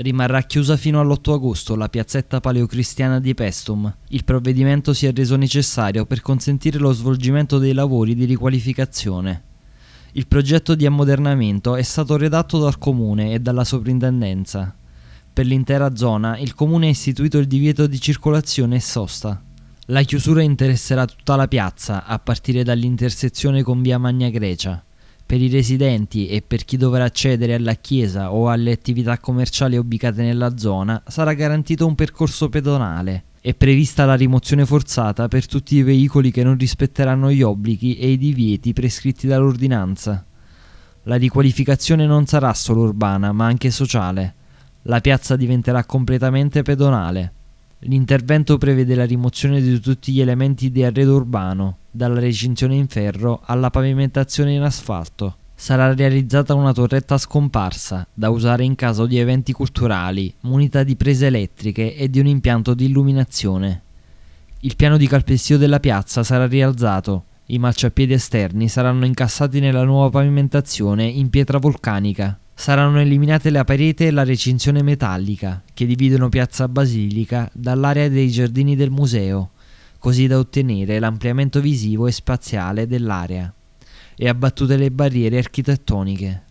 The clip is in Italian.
Rimarrà chiusa fino all'8 agosto la piazzetta paleocristiana di Pestum. Il provvedimento si è reso necessario per consentire lo svolgimento dei lavori di riqualificazione. Il progetto di ammodernamento è stato redatto dal comune e dalla soprintendenza. Per l'intera zona il comune ha istituito il divieto di circolazione e sosta. La chiusura interesserà tutta la piazza, a partire dall'intersezione con via Magna Grecia per i residenti e per chi dovrà accedere alla chiesa o alle attività commerciali ubicate nella zona sarà garantito un percorso pedonale. È prevista la rimozione forzata per tutti i veicoli che non rispetteranno gli obblighi e i divieti prescritti dall'ordinanza. La riqualificazione non sarà solo urbana, ma anche sociale. La piazza diventerà completamente pedonale. L'intervento prevede la rimozione di tutti gli elementi di arredo urbano, dalla recinzione in ferro alla pavimentazione in asfalto. Sarà realizzata una torretta scomparsa, da usare in caso di eventi culturali, munita di prese elettriche e di un impianto di illuminazione. Il piano di calpestio della piazza sarà rialzato, i marciapiedi esterni saranno incassati nella nuova pavimentazione in pietra vulcanica saranno eliminate la parete e la recinzione metallica che dividono Piazza Basilica dall'area dei giardini del museo, così da ottenere l'ampliamento visivo e spaziale dell'area, e abbattute le barriere architettoniche.